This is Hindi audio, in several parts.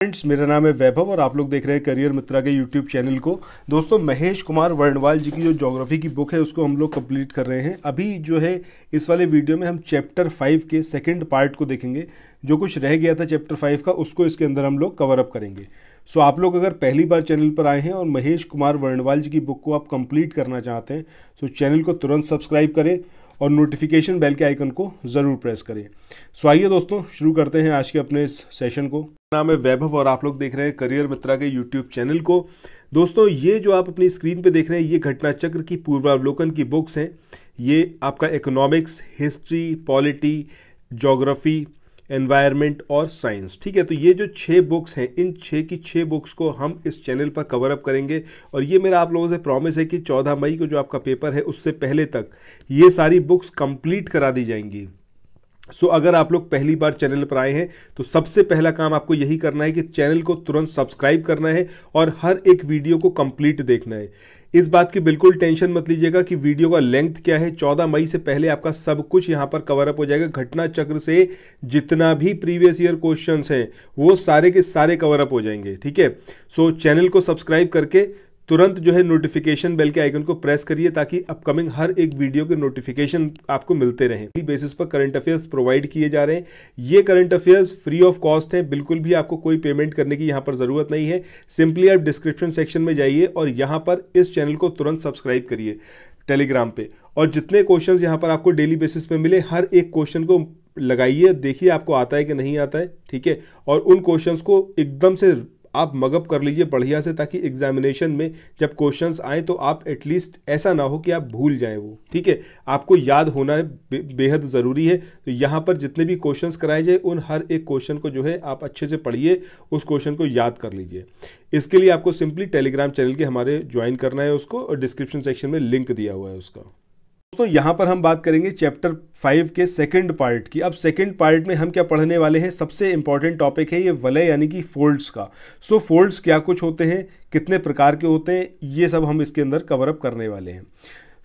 फ्रेंड्स मेरा नाम है वैभव और आप लोग देख रहे हैं करियर मित्रा के यूट्यूब चैनल को दोस्तों महेश कुमार वर्णवाल जी की जो जोग्राफी की बुक है उसको हम लोग कंप्लीट कर रहे हैं अभी जो है इस वाले वीडियो में हम चैप्टर फाइव के सेकंड पार्ट को देखेंगे जो कुछ रह गया था चैप्टर फाइव का उसको इसके अंदर हम लोग कवर अप करेंगे सो आप लोग अगर पहली बार चैनल पर आए हैं और महेश कुमार वर्णवाल जी की बुक को आप कंप्लीट करना चाहते हैं तो चैनल को तुरंत सब्सक्राइब करें और नोटिफिकेशन बेल के आइकन को ज़रूर प्रेस करें सो आइए दोस्तों शुरू करते हैं आज के अपने इस सेशन को नाम है वैभव और आप लोग देख रहे हैं करियर मित्रा के यूट्यूब चैनल को दोस्तों ये जो आप अपनी स्क्रीन पे देख रहे हैं ये घटना चक्र की पूर्वावलोकन की बुक्स हैं ये आपका economics history polity geography environment और साइंस ठीक है तो ये जो छः बुक्स हैं इन छः की छः बुक्स को हम इस चैनल पर कवर अप करेंगे और ये मेरा आप लोगों से प्रॉमिस है कि चौदह मई को जो आपका पेपर है उससे पहले तक ये सारी बुक्स कंप्लीट करा दी जाएंगी सो so, अगर आप लोग पहली बार चैनल पर आए हैं तो सबसे पहला काम आपको यही करना है कि चैनल को तुरंत सब्सक्राइब करना है और हर एक वीडियो को कंप्लीट देखना है इस बात की बिल्कुल टेंशन मत लीजिएगा कि वीडियो का लेंथ क्या है 14 मई से पहले आपका सब कुछ यहाँ पर कवर अप हो जाएगा घटना चक्र से जितना भी प्रीवियस ईयर क्वेश्चंस हैं वो सारे के सारे कवर अप हो जाएंगे ठीक है सो चैनल को सब्सक्राइब करके तुरंत जो है नोटिफिकेशन बेल के आइकन को प्रेस करिए ताकि अपकमिंग हर एक वीडियो के नोटिफिकेशन आपको मिलते रहें डेली बेसिस पर करंट अफेयर्स प्रोवाइड किए जा रहे हैं ये current affairs free of cost हैं बिल्कुल भी आपको कोई पेमेंट करने की यहाँ पर ज़रूरत नहीं है सिंपली आप डिस्क्रिप्शन सेक्शन में जाइए और यहाँ पर इस चैनल को तुरंत सब्सक्राइब करिए टेलीग्राम पर और जितने क्वेश्चन यहाँ पर आपको डेली बेसिस पर मिले हर एक क्वेश्चन को लगाइए देखिए आपको आता है कि नहीं आता है ठीक है और उन क्वेश्चंस को एकदम से आप मगअप कर लीजिए बढ़िया से ताकि एग्जामिनेशन में जब क्वेश्चंस आए तो आप एटलीस्ट ऐसा ना हो कि आप भूल जाएं वो ठीक है आपको याद होना है बे, बेहद ज़रूरी है तो यहाँ पर जितने भी क्वेश्चंस कराए जाए उन हर एक क्वेश्चन को जो है आप अच्छे से पढ़िए उस क्वेश्चन को याद कर लीजिए इसके लिए आपको सिंपली टेलीग्राम चैनल के हमारे ज्वाइन करना है उसको और डिस्क्रिप्शन सेक्शन में लिंक दिया हुआ है उसका दोस्तों यहां पर हम बात करेंगे चैप्टर फाइव के सेकंड पार्ट की अब सेकंड पार्ट में हम क्या पढ़ने वाले हैं सबसे इंपॉर्टेंट टॉपिक है ये वलय यानी कि फोल्ड्स का सो so, फोल्ड्स क्या कुछ होते हैं कितने प्रकार के होते हैं ये सब हम इसके अंदर कवरअप करने वाले हैं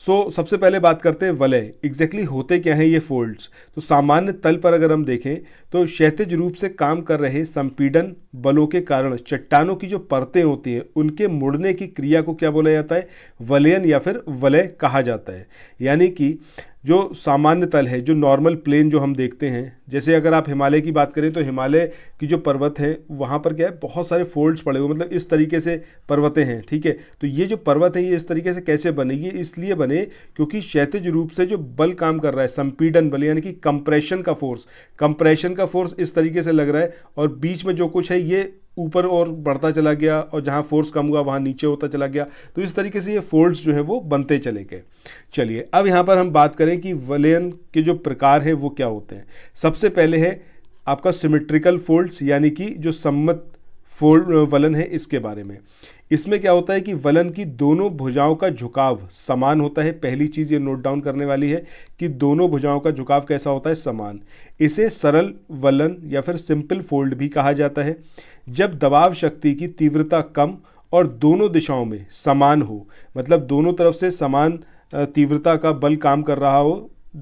सो so, सबसे पहले बात करते हैं वलय एग्जैक्टली exactly होते क्या हैं ये फोल्ड्स तो सामान्य तल पर अगर हम देखें तो क्षेत्रज रूप से काम कर रहे संपीडन बलों के कारण चट्टानों की जो परतें होती हैं उनके मुड़ने की क्रिया को क्या बोला जाता है वलयन या फिर वलय कहा जाता है यानी कि जो सामान्य तल है जो नॉर्मल प्लेन जो हम देखते हैं जैसे अगर आप हिमालय की बात करें तो हिमालय की जो पर्वत है वहाँ पर क्या है बहुत सारे फोल्ड्स पड़े हुए मतलब इस तरीके से पर्वतें हैं ठीक है तो ये जो पर्वत है ये इस तरीके से कैसे बने ये इसलिए बने क्योंकि क्षैतिज रूप से जो बल काम कर रहा है संपीडन बल यानी कि कंप्रेशन का फोर्स कंप्रेशन का फोर्स इस तरीके से लग रहा है और बीच में जो कुछ है ये ऊपर और बढ़ता चला गया और जहाँ फोर्स कम हुआ वहाँ नीचे होता चला गया तो इस तरीके से ये फोल्ड्स जो है वो बनते चले गए चलिए अब यहाँ पर हम बात करें कि वलयन के जो प्रकार है वो क्या होते हैं सबसे पहले है आपका सिमेट्रिकल फोल्ड्स यानी कि जो सम्मत फोल्ड वलन है इसके बारे में इसमें क्या होता है कि वलन की दोनों भुजाओं का झुकाव समान होता है पहली चीज़ ये नोट डाउन करने वाली है कि दोनों भुजाओं का झुकाव कैसा होता है समान इसे सरल वलन या फिर सिंपल फोल्ड भी कहा जाता है जब दबाव शक्ति की तीव्रता कम और दोनों दिशाओं में समान हो मतलब दोनों तरफ से समान तीव्रता का बल काम कर रहा हो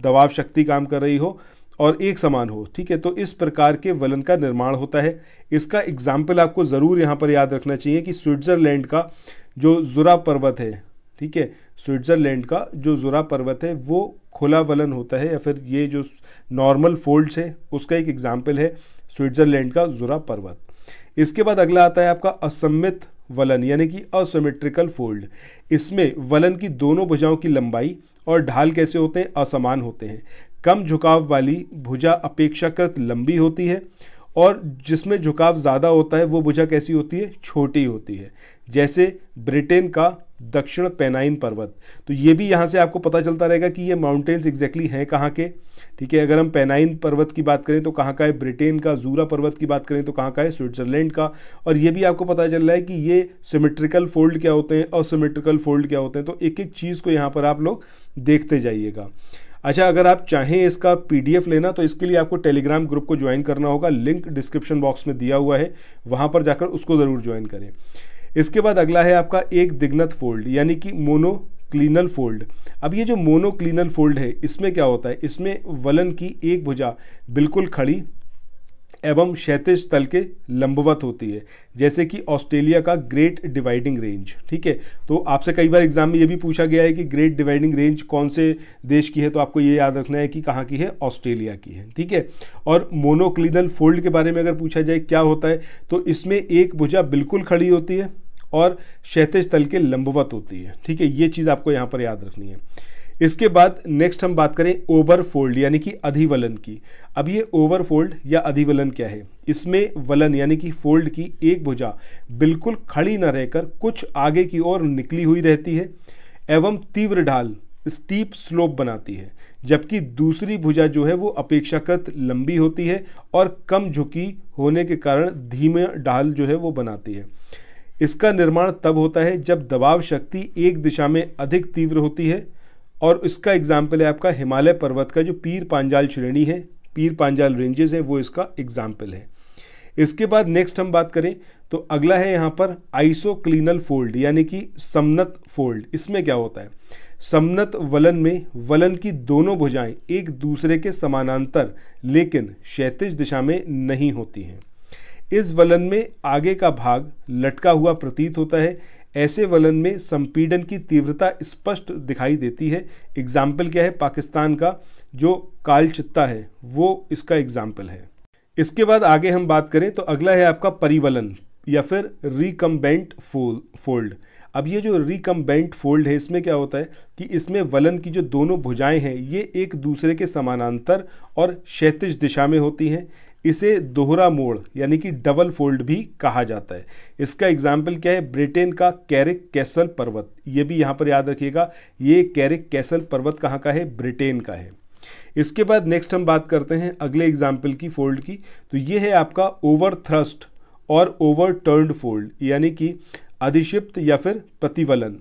दबाव शक्ति काम कर रही हो और एक समान हो ठीक है तो इस प्रकार के वलन का निर्माण होता है इसका एग्जाम्पल आपको ज़रूर यहाँ पर याद रखना चाहिए कि स्विट्ज़रलैंड का जो जुरा पर्वत है ठीक है स्विट्ज़रलैंड का जो जुरा पर्वत है वो खुला वलन होता है या फिर ये जो नॉर्मल फोल्ड्स है उसका एक एग्जाम्पल है स्विट्ज़रलैंड का जुरा पर्वत इसके बाद अगला आता है आपका असम्मित वलन यानी कि असमेट्रिकल फोल्ड इसमें वलन की दोनों भुजाओं की लंबाई और ढाल कैसे होते हैं असमान होते हैं कम झुकाव वाली भुजा अपेक्षाकृत लंबी होती है और जिसमें झुकाव ज़्यादा होता है वो भुजा कैसी होती है छोटी होती है जैसे ब्रिटेन का दक्षिण पेनाइन पर्वत तो ये भी यहाँ से आपको पता चलता रहेगा कि ये माउंटेन्स एग्जैक्टली हैं कहाँ के ठीक है अगर हम पेनाइन पर्वत की बात करें तो कहाँ का है ब्रिटेन का जूरा पर्वत की बात करें तो कहाँ का है स्विट्जरलैंड का और ये भी आपको पता चल रहा है कि ये सिमेट्रिकल फोल्ड क्या होते हैं असिमेट्रिकल फोल्ड क्या होते हैं तो एक एक चीज़ को यहाँ पर आप लोग देखते जाइएगा अच्छा अगर आप चाहें इसका पीडीएफ लेना तो इसके लिए आपको टेलीग्राम ग्रुप को ज्वाइन करना होगा लिंक डिस्क्रिप्शन बॉक्स में दिया हुआ है वहाँ पर जाकर उसको ज़रूर ज्वाइन करें इसके बाद अगला है आपका एक दिग्नत फोल्ड यानी कि मोनो क्लीनल फोल्ड अब ये जो मोनो क्लीनल फोल्ड है इसमें क्या होता है इसमें वलन की एक भुजा बिल्कुल खड़ी एवं क्षैतिज तल के लंबवत होती है जैसे कि ऑस्ट्रेलिया का ग्रेट डिवाइडिंग रेंज ठीक है तो आपसे कई बार एग्जाम में ये भी पूछा गया है कि ग्रेट डिवाइडिंग रेंज कौन से देश की है तो आपको ये याद रखना है कि कहाँ की है ऑस्ट्रेलिया की है ठीक है और मोनोक्लिनल फोल्ड के बारे में अगर पूछा जाए क्या होता है तो इसमें एक भुजा बिल्कुल खड़ी होती है और क्षैतिज तल के लंबवत होती है ठीक है ये चीज़ आपको यहाँ पर याद रखनी है इसके बाद नेक्स्ट हम बात करें ओवर फोल्ड यानी कि अधिवलन की अब ये ओवर फोल्ड या अधिवलन क्या है इसमें वलन यानी कि फोल्ड की एक भुजा बिल्कुल खड़ी न रहकर कुछ आगे की ओर निकली हुई रहती है एवं तीव्र ढाल स्टीप स्लोप बनाती है जबकि दूसरी भुजा जो है वो अपेक्षाकृत लंबी होती है और कम झुकी होने के कारण धीमे ढाल जो है वो बनाती है इसका निर्माण तब होता है जब दबाव शक्ति एक दिशा में अधिक तीव्र होती है और इसका एग्ज़ाम्पल है आपका हिमालय पर्वत का जो पीर पांजाल श्रेणी है पीर पांजाल रेंजेस हैं वो इसका एग्ज़ाम्पल है इसके बाद नेक्स्ट हम बात करें तो अगला है यहाँ पर आइसोक्लिनल फोल्ड यानी कि समनत फोल्ड इसमें क्या होता है समनत वलन में वलन की दोनों भुजाएं एक दूसरे के समानांतर लेकिन क्षैतिज दिशा में नहीं होती हैं इस वलन में आगे का भाग लटका हुआ प्रतीत होता है ऐसे वलन में संपीडन की तीव्रता स्पष्ट दिखाई देती है एग्जाम्पल क्या है पाकिस्तान का जो कालचित्ता है वो इसका एग्जाम्पल है इसके बाद आगे हम बात करें तो अगला है आपका परिवलन या फिर रिकम्बेंट फोल फोल्ड अब ये जो रिकम्बेंट फोल्ड है इसमें क्या होता है कि इसमें वलन की जो दोनों भुजाएं हैं ये एक दूसरे के समानांतर और क्षैतिज दिशा में होती हैं इसे दोहरा मोड़ यानी कि डबल फोल्ड भी कहा जाता है इसका एग्जाम्पल क्या है ब्रिटेन का कैरिक कैसल पर्वत ये भी यहाँ पर याद रखिएगा ये कैरिक कैसल पर्वत कहाँ का है ब्रिटेन का है इसके बाद नेक्स्ट हम बात करते हैं अगले एग्जाम्पल की फोल्ड की तो ये है आपका ओवर थ्रस्ट और ओवर टर्नड फोल्ड यानी कि अधिशिप्त या फिर प्रतिवलन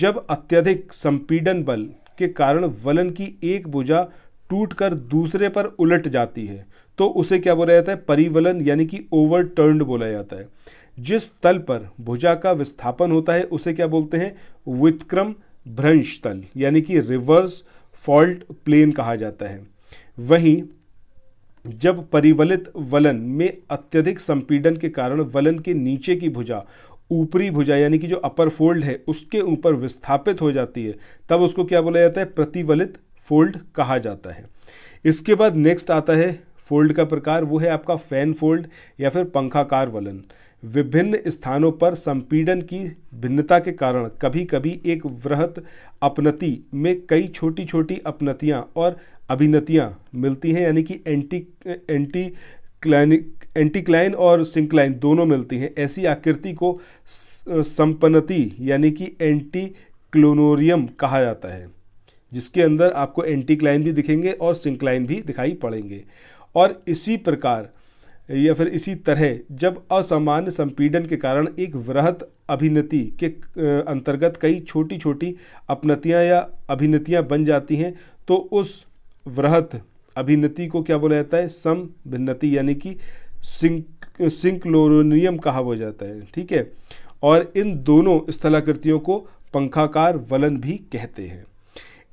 जब अत्यधिक संपीडन बल के कारण वलन की एक भुजा टूटकर दूसरे पर उलट जाती है तो उसे क्या बोला जाता है परिवलन यानी कि ओवर टर्नड बोला जाता है जिस तल पर भुजा का विस्थापन होता है उसे क्या बोलते हैं वित्क्रम भ्रंश तल यानी कि रिवर्स फॉल्ट प्लेन कहा जाता है वहीं जब परिवलित वलन में अत्यधिक संपीडन के कारण वलन के नीचे की भुजा ऊपरी भुजा यानी कि जो अपर फोल्ड है उसके ऊपर विस्थापित हो जाती है तब उसको क्या बोला जाता है प्रतिवलित फोल्ड कहा जाता है इसके बाद नेक्स्ट आता है फोल्ड का प्रकार वो है आपका फैन फोल्ड या फिर पंखाकार वलन विभिन्न स्थानों पर संपीड़न की भिन्नता के कारण कभी कभी एक वृहत अपनति में कई छोटी छोटी अपनतियाँ और अभिनतियाँ मिलती हैं यानी कि एंटी एंटी क्लाइनिक एंटीक्लाइन और सिंक्लाइन दोनों मिलती हैं ऐसी आकृति को संपन्नति यानी कि एंटी क्लोनोरियम कहा जाता है जिसके अंदर आपको एंटीक्लाइन भी दिखेंगे और सिंक्लाइन भी दिखाई पड़ेंगे और इसी प्रकार या फिर इसी तरह जब असामान्य संपीडन के कारण एक वृहत अभिनति के अंतर्गत कई छोटी छोटी अपनतियाँ या अभिनतियाँ बन जाती हैं तो उस वृहत अभिनति को क्या बोला जाता है सम भिन्नति यानी कि सिंक सिंक्लोरोनियम कहा हो जाता है ठीक है और इन दोनों स्थलाकृतियों को पंखाकार वलन भी कहते हैं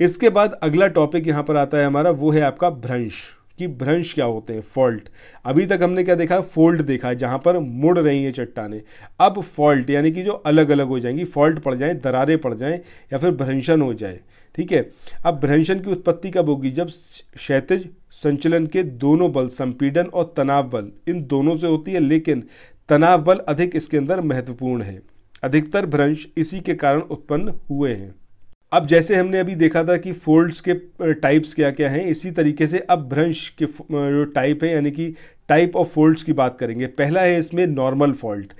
इसके बाद अगला टॉपिक यहाँ पर आता है हमारा वो है आपका भ्रंश कि भ्रंश क्या होते हैं फॉल्ट अभी तक हमने क्या देखा है फोल्ड देखा है जहाँ पर मुड़ रही हैं चट्टाने अब फॉल्ट यानी कि जो अलग अलग हो जाएंगी फॉल्ट पड़ जाएँ दरारें पड़ जाएँ या फिर भ्रंशन हो जाए ठीक है अब भ्रंशन की उत्पत्ति कब होगी जब क्षैतिज संचलन के दोनों बल संपीडन और तनाव बल इन दोनों से होती है लेकिन तनाव बल अधिक इसके अंदर महत्वपूर्ण है अधिकतर भ्रंश इसी के कारण उत्पन्न हुए हैं अब जैसे हमने अभी देखा था कि फोल्ड्स के टाइप्स क्या क्या हैं इसी तरीके से अब भ्रंश के जो टाइप है यानी कि टाइप ऑफ फोल्ड्स की बात करेंगे पहला है इसमें नॉर्मल फॉल्ट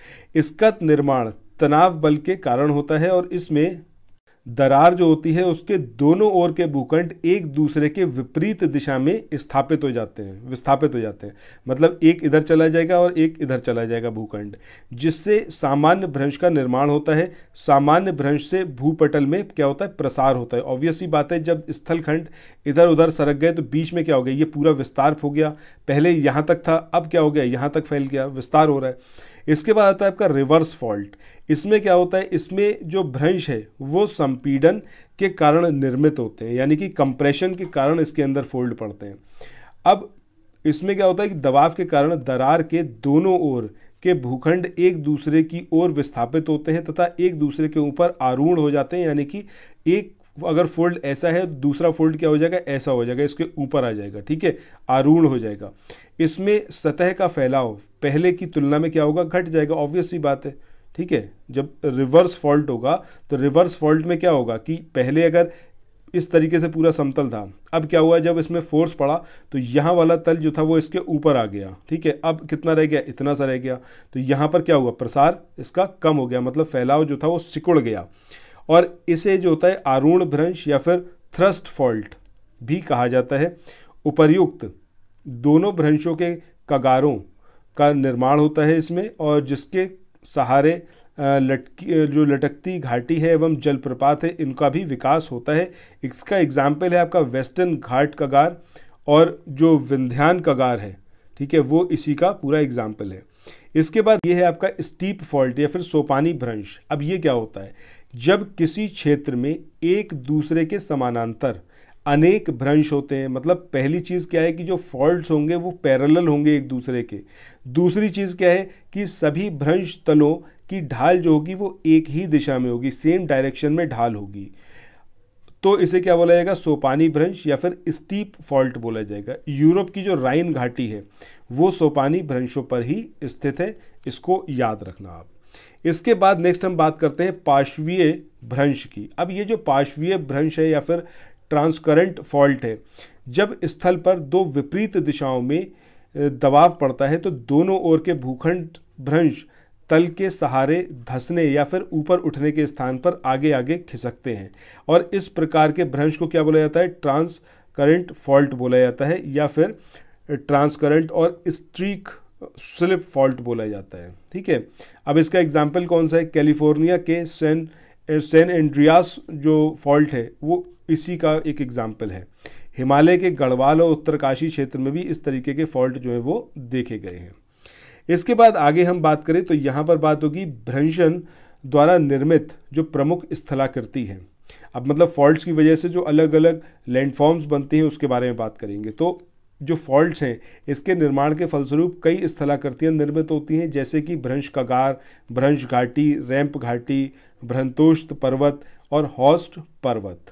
इसका निर्माण तनाव बल के कारण होता है और इसमें दरार जो होती है उसके दोनों ओर के भूखंड एक दूसरे के विपरीत दिशा में स्थापित हो जाते हैं विस्थापित हो जाते हैं मतलब एक इधर चला जाएगा और एक इधर चला जाएगा भूखंड जिससे सामान्य भ्रंश का निर्माण होता है सामान्य भ्रंश से भूपटल में क्या होता है प्रसार होता है ऑब्वियस ही बात है जब स्थलखंड इधर उधर सरक गए तो बीच में क्या हो गया ये पूरा विस्तार हो गया पहले यहाँ तक था अब क्या हो गया यहाँ तक फैल गया विस्तार हो रहा है इसके बाद आता है आपका रिवर्स फॉल्ट इसमें क्या होता है इसमें जो भ्रंश है वो संपीडन के कारण निर्मित होते हैं यानी कि कंप्रेशन के कारण इसके अंदर फोल्ड पड़ते हैं अब इसमें क्या होता है कि दबाव के कारण दरार के दोनों ओर के भूखंड एक दूसरे की ओर विस्थापित होते हैं तथा एक दूसरे के ऊपर आरूढ़ हो जाते हैं यानी कि एक अगर फोल्ड ऐसा है दूसरा फोल्ड क्या हो जाएगा ऐसा हो जाएगा इसके ऊपर आ जाएगा ठीक है आरूढ़ हो जाएगा इसमें सतह का फैलाव पहले की तुलना में क्या होगा घट जाएगा ऑब्वियसली बात है ठीक है जब रिवर्स फॉल्ट होगा तो रिवर्स फॉल्ट में क्या होगा कि पहले अगर इस तरीके से पूरा समतल था अब क्या हुआ जब इसमें फोर्स पड़ा तो यहाँ वाला तल जो था वो इसके ऊपर आ गया ठीक है अब कितना रह गया इतना सा रह गया तो यहाँ पर क्या हुआ प्रसार इसका कम हो गया मतलब फैलाव जो था वो सिकुड़ गया और इसे जो होता है आरूण भ्रंश या फिर थ्रस्ट फॉल्ट भी कहा जाता है उपर्युक्त दोनों भ्रंशों के कगारों का निर्माण होता है इसमें और जिसके सहारे लटकी जो लटकती घाटी है एवं जलप्रपात है इनका भी विकास होता है इसका एग्जाम्पल है आपका वेस्टर्न घाट कगार और जो विंध्यान कगार है ठीक है वो इसी का पूरा एग्जाम्पल है इसके बाद ये है आपका स्टीप फॉल्ट या फिर सोपानी भ्रंश अब ये क्या होता है जब किसी क्षेत्र में एक दूसरे के समानांतर अनेक भ्रंश होते हैं मतलब पहली चीज़ क्या है कि जो फॉल्ट्स होंगे वो पैरेलल होंगे एक दूसरे के दूसरी चीज़ क्या है कि सभी भ्रंश तलों की ढाल जो होगी वो एक ही दिशा में होगी सेम डायरेक्शन में ढाल होगी तो इसे क्या बोला जाएगा सोपानी भ्रंश या फिर स्टीप फॉल्ट बोला जाएगा यूरोप की जो राइन घाटी है वो सोपानी भ्रंशों पर ही स्थित है इसको याद रखना आप इसके बाद नेक्स्ट हम बात करते हैं पार्श्वीय भ्रंश की अब ये जो पार्श्वीय भ्रंश है या फिर ट्रांसकरेंट फॉल्ट है जब स्थल पर दो विपरीत दिशाओं में दबाव पड़ता है तो दोनों ओर के भूखंड भ्रंश तल के सहारे धसने या फिर ऊपर उठने के स्थान पर आगे आगे खिसकते हैं और इस प्रकार के भ्रंश को क्या बोला जाता है ट्रांस करंट फॉल्ट बोला जाता है या फिर ट्रांसकरेंट और स्ट्रीक स्लिप फॉल्ट बोला जाता है ठीक है अब इसका एग्जाम्पल कौन सा है कैलिफोर्निया के सैन सैन एंड्रियास जो फॉल्ट है वो इसी का एक एग्जाम्पल है हिमालय के गढ़वाल और उत्तरकाशी क्षेत्र में भी इस तरीके के फॉल्ट जो है वो देखे गए हैं इसके बाद आगे हम बात करें तो यहाँ पर बात होगी भ्रंशन द्वारा निर्मित जो प्रमुख स्थलाकृति है अब मतलब फॉल्ट्स की वजह से जो अलग अलग लैंडफॉर्म्स बनते हैं उसके बारे में बात करेंगे तो जो फॉल्ट्स हैं इसके निर्माण के फलस्वरूप कई स्थलाकृतियाँ निर्मित होती हैं जैसे कि भ्रंश कगार भ्रंश घाटी रैंप घाटी भ्रंतोष्त पर्वत और हॉस्ट पर्वत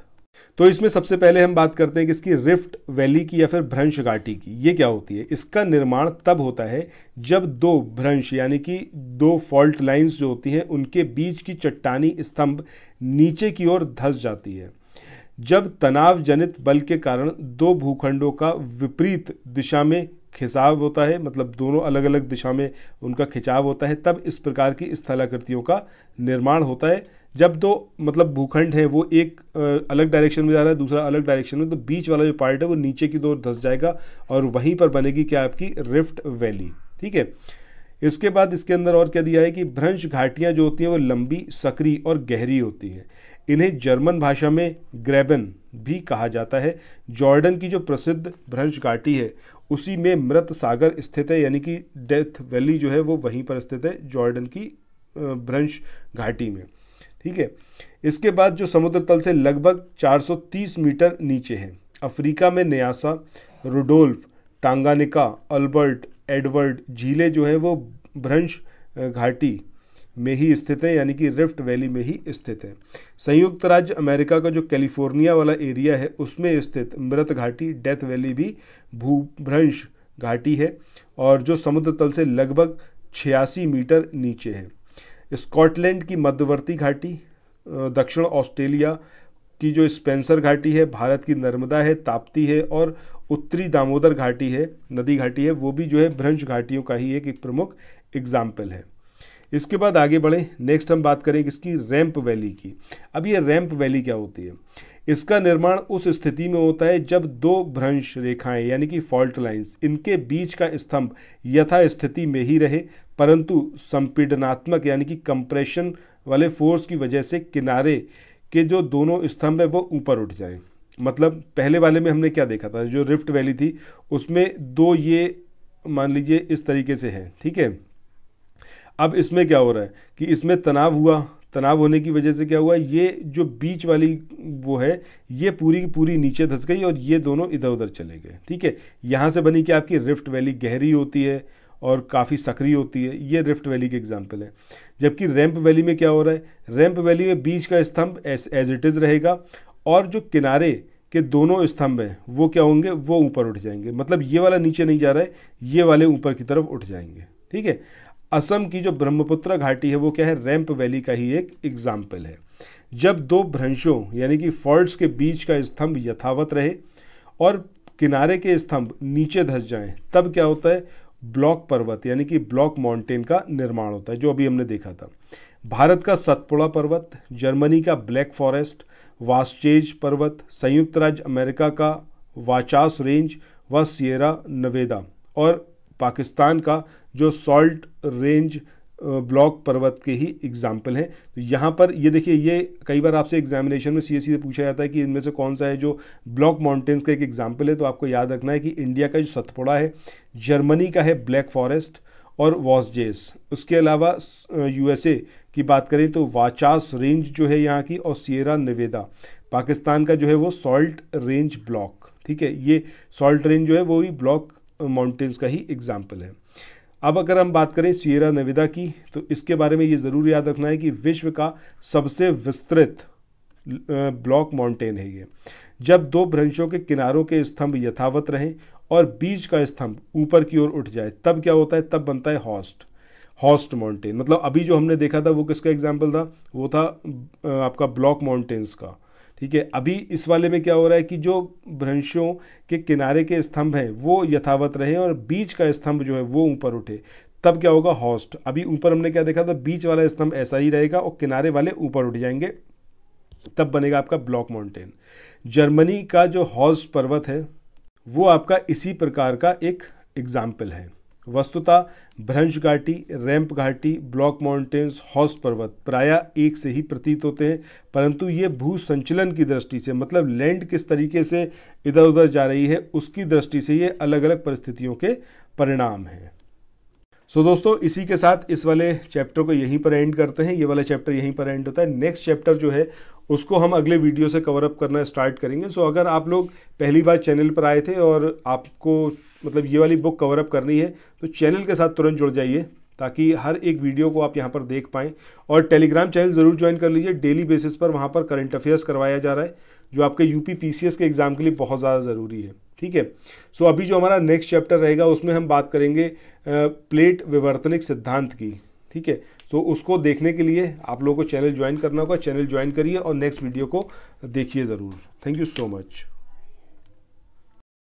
तो इसमें सबसे पहले हम बात करते हैं कि इसकी रिफ्ट वैली की या फिर भ्रंश घाटी की ये क्या होती है इसका निर्माण तब होता है जब दो भ्रंश यानी कि दो फॉल्ट लाइंस जो होती हैं उनके बीच की चट्टानी स्तंभ नीचे की ओर धस जाती है जब तनाव जनित बल के कारण दो भूखंडों का विपरीत दिशा में खिंचाव होता है मतलब दोनों अलग अलग दिशा में उनका खिंचाव होता है तब इस प्रकार की स्थलाकृतियों का निर्माण होता है जब दो मतलब भूखंड है वो एक अलग डायरेक्शन में जा रहा है दूसरा अलग डायरेक्शन में तो बीच वाला जो पार्ट है वो नीचे की ओर धस जाएगा और वहीं पर बनेगी क्या आपकी रिफ्ट वैली ठीक है इसके बाद इसके अंदर और क्या दिया है कि भ्रंश घाटियाँ जो होती हैं वो लंबी सक्रिय और गहरी होती हैं इन्हें जर्मन भाषा में ग्रेबन भी कहा जाता है जॉर्डन की जो प्रसिद्ध भ्रंश घाटी है उसी में मृत सागर स्थित है यानी कि डेथ वैली जो है वो वहीं पर स्थित है जॉर्डन की भ्रंश घाटी में ठीक है इसके बाद जो समुद्र तल से लगभग 430 मीटर नीचे है अफ्रीका में Nyasa Rudolf Tanganyika Albert Edward झीलें जो है वो भ्रंश घाटी में ही स्थित हैं यानी कि रिफ्ट वैली में ही स्थित हैं संयुक्त राज्य अमेरिका का जो कैलिफोर्निया वाला एरिया है उसमें स्थित मृत घाटी डेथ वैली भी भूभ्रंश घाटी है और जो समुद्र तल से लगभग छियासी मीटर नीचे है स्कॉटलैंड की मध्यवर्ती घाटी दक्षिण ऑस्ट्रेलिया की जो स्पेंसर घाटी है भारत की नर्मदा है ताप्ती है और उत्तरी दामोदर घाटी है नदी घाटी है वो भी जो है भ्रंश घाटियों का ही एक, एक प्रमुख एग्जाम्पल है इसके बाद आगे बढ़ें नेक्स्ट हम बात करें इसकी रैंप वैली की अब ये रैंप वैली क्या होती है इसका निर्माण उस स्थिति में होता है जब दो भ्रंश रेखाएं यानी कि फॉल्ट लाइंस इनके बीच का स्तंभ यथा स्थिति में ही रहे परंतु संपीडनात्मक यानी कि कंप्रेशन वाले फोर्स की वजह से किनारे के जो दोनों स्तंभ है वो ऊपर उठ जाए मतलब पहले वाले में हमने क्या देखा था जो रिफ्ट वैली थी उसमें दो ये मान लीजिए इस तरीके से है ठीक है अब इसमें क्या हो रहा है कि इसमें तनाव हुआ तनाव होने की वजह से क्या हुआ ये जो बीच वाली वो है ये पूरी की पूरी नीचे धस गई और ये दोनों इधर उधर चले गए ठीक है यहाँ से बनी कि आपकी रिफ्ट वैली गहरी होती है और काफ़ी सक्रिय होती है ये रिफ्ट वैली के एग्जाम्पल है जबकि रैम्प वैली में क्या हो रहा है रैम्प वैली में बीच का स्तंभ एज इट इज़ रहेगा और जो किनारे के दोनों स्तंभ हैं वो क्या होंगे वो ऊपर उठ जाएंगे मतलब ये वाला नीचे नहीं जा रहा है ये वाले ऊपर की तरफ उठ जाएंगे ठीक है असम की जो ब्रह्मपुत्र घाटी है वो क्या है रैम्प वैली का ही एक एग्जाम्पल है जब दो भ्रंशों यानी कि फॉल्ट्स के बीच का स्तंभ यथावत रहे और किनारे के स्तंभ नीचे धस जाएं तब क्या होता है ब्लॉक पर्वत यानी कि ब्लॉक माउंटेन का निर्माण होता है जो अभी हमने देखा था भारत का सतपुड़ा पर्वत जर्मनी का ब्लैक फॉरेस्ट वास्चेज पर्वत संयुक्त राज्य अमेरिका का वाचास रेंज व सियरा नवेदा और पाकिस्तान का जो सॉल्ट रेंज ब्लॉक पर्वत के ही एग्जाम्पल हैं तो यहाँ पर ये देखिए ये कई बार आपसे एग्जामिनेशन में सी e से पूछा जाता है कि इनमें से कौन सा है जो ब्लॉक माउंटेन्स का एक एग्जाम्पल है तो आपको याद रखना है कि इंडिया का जो सतपुड़ा है जर्मनी का है ब्लैक फॉरेस्ट और वॉसजेस उसके अलावा यूएसए की बात करें तो वाचास रेंज जो है यहाँ की और सियरा निवेदा पाकिस्तान का जो है वो सॉल्ट रेंज ब्लॉक ठीक है ये सॉल्ट रेंज जो है वो भी ब्लॉक माउंटेन्स का ही एग्जाम्पल है अब अगर हम बात करें सियरा नविदा की तो इसके बारे में ये ज़रूर याद रखना है कि विश्व का सबसे विस्तृत ब्लॉक माउंटेन है ये जब दो भ्रंशों के किनारों के स्तंभ यथावत रहें और बीच का स्तंभ ऊपर की ओर उठ जाए तब क्या होता है तब बनता है हॉस्ट हॉस्ट माउंटेन मतलब अभी जो हमने देखा था वो किसका एग्जाम्पल था वो था आपका ब्लॉक माउंटेन्स का ठीक है अभी इस वाले में क्या हो रहा है कि जो भ्रंशों के किनारे के स्तंभ हैं वो यथावत रहे और बीच का स्तंभ जो है वो ऊपर उठे तब क्या होगा हॉस्ट अभी ऊपर हमने क्या देखा था बीच वाला स्तंभ ऐसा ही रहेगा और किनारे वाले ऊपर उठ जाएंगे तब बनेगा आपका ब्लॉक माउंटेन जर्मनी का जो हॉस्ट पर्वत है वो आपका इसी प्रकार का एक एग्जाम्पल है वस्तुतः भ्रंश घाटी रैंप घाटी ब्लॉक माउंटेन्स हॉस्ट पर्वत प्रायः एक से ही प्रतीत होते हैं परंतु ये भू संचलन की दृष्टि से मतलब लैंड किस तरीके से इधर उधर जा रही है उसकी दृष्टि से ये अलग अलग परिस्थितियों के परिणाम हैं सो so, दोस्तों इसी के साथ इस वाले चैप्टर को यहीं पर एंड करते हैं ये वाला चैप्टर यहीं पर एंड होता है नेक्स्ट चैप्टर जो है उसको हम अगले वीडियो से कवर अप करना स्टार्ट करेंगे सो so, अगर आप लोग पहली बार चैनल पर आए थे और आपको मतलब ये वाली बुक कवर अप करनी है तो चैनल के साथ तुरंत जुड़ जाइए ताकि हर एक वीडियो को आप यहाँ पर देख पाएँ और टेलीग्राम चैनल ज़रूर ज्वाइन कर लीजिए डेली बेसिस पर वहाँ पर करंट अफेयर्स करवाया जा रहा है जो आपके यू पीसीएस के एग्ज़ाम के लिए बहुत ज़्यादा ज़रूरी है ठीक है सो अभी जो हमारा नेक्स्ट चैप्टर रहेगा उसमें हम बात करेंगे प्लेट विवर्तनिक सिद्धांत की ठीक है तो उसको देखने के लिए आप लोगों को चैनल ज्वाइन करना होगा चैनल ज्वाइन करिए और नेक्स्ट वीडियो को देखिए ज़रूर थैंक यू सो मच